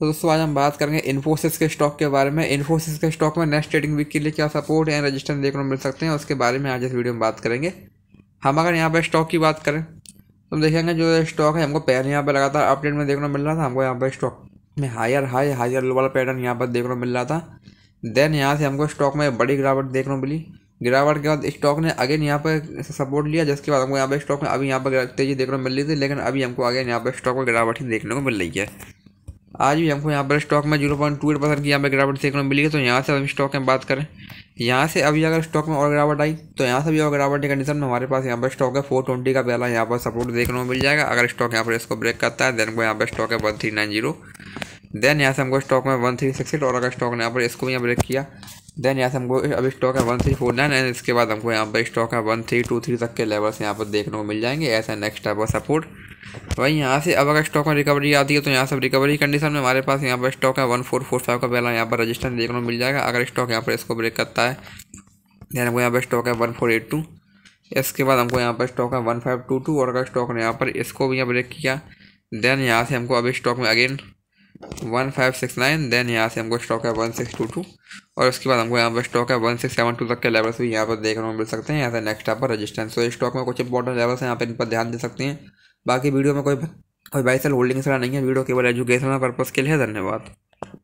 तो दोस्तों आज हम बात करेंगे इन्फोसिस के स्टॉक के बारे में इन्फोसिस के स्टॉक में नेक्स्ट ट्रेडिंग वीक के लिए क्या सपोर्ट या रजिस्टर देखने को मिल सकते हैं उसके बारे में आज इस वीडियो में बात करेंगे हम अगर यहाँ पर स्टॉक की बात करें तो देखेंगे जो स्टॉक है हमको पहले यहाँ पर लगातार अपडेट में देखने को मिल रहा था हमको यहाँ पर स्टॉक में हायर हाई हायर लो वाला पैटर्न यहाँ पर देखने को मिल रहा था देन यहाँ से हमको स्टॉक में बड़ी गिरावट देखने को मिली गिरावट के बाद स्टॉक ने अगेन यहाँ पर सपोर्ट लिया जिसके बाद हमको यहाँ पर स्टॉक में अभी यहाँ पर तेजी देखने को मिल रही थी लेकिन अभी हमको अगेन यहाँ पर स्टॉक में गिरावट ही देखने को मिल रही है आज भी हमको यहाँ पर स्टॉक में zero point two eight percent की यहाँ पर गिरावट देखने को मिली है तो यहाँ से अभी स्टॉक में बात करें यहाँ से अभी अगर स्टॉक में और गिरावट आई तो यहाँ से भी और गिरावट की कंडीशन में हमारे पास यहाँ पर स्टॉक है फोर ट्वेंटी का पहला यहाँ पर सपोर्ट देखने को मिल जाएगा अगर स्टॉक यहाँ पर इसको ब्रेक करता है देन को यहाँ पर स्टॉक है one three nine zero then यहाँ से हमको स्टॉक में वन थ्री सिक्स एट और अगर स्टॉक ने यहाँ पर इसको यहाँ ब्रेक किया देन यहाँ से हमको अब स्टॉक है one three four nine and इसके बाद हमको यहाँ पर स्टॉक है वन थ्री टू थ्री तक के लेवल्स यहाँ पर देखने को मिल जाएंगे ऐसा नेक्स्ट टाइप सपोर्ट वही यहाँ से अब अगर स्टॉक में रिकवरी आती है तो यहाँ से रिकवरी कंडीशन में हमारे पास यहाँ पर स्टॉक है वन फोर फोर फाइव का पहला यहाँ पर रजिस्टर देखने को मिल जाएगा अगर स्टॉक यहाँ पर इसको ब्रेक करता है देन हमको यहाँ पर स्टॉक है वन फोर एट टू इसके बाद हमको यहाँ पर स्टॉक है वन फाइव टू टू और अगर स्टॉक ने यहाँ पर इसको भी यहाँ ब्रेक किया देन यहाँ से हमको अभी स्टॉक में again one five six nine then यहाँ से हमको स्टॉक है वन सिक्स टू टू और उसके बाद हमको यहाँ पर स्टॉक है वन सिक्स सेवन टू तक के लेवल्स भी यहाँ पर देखने को मिल सकते हैं यहाँ से नेक्स्ट यहाँ पर रजिस्टेंस तो स्टॉक में कुछ इंपॉर्टेंट लेवल्स हैं यहाँ पर इन पर ध्यान दे सकते हैं बाकी वीडियो में कोई कोई बाइसल होल्डिंग सलाह नहीं है वीडियो केवल एजुकेशनल पर्पज़ के लिए धन्यवाद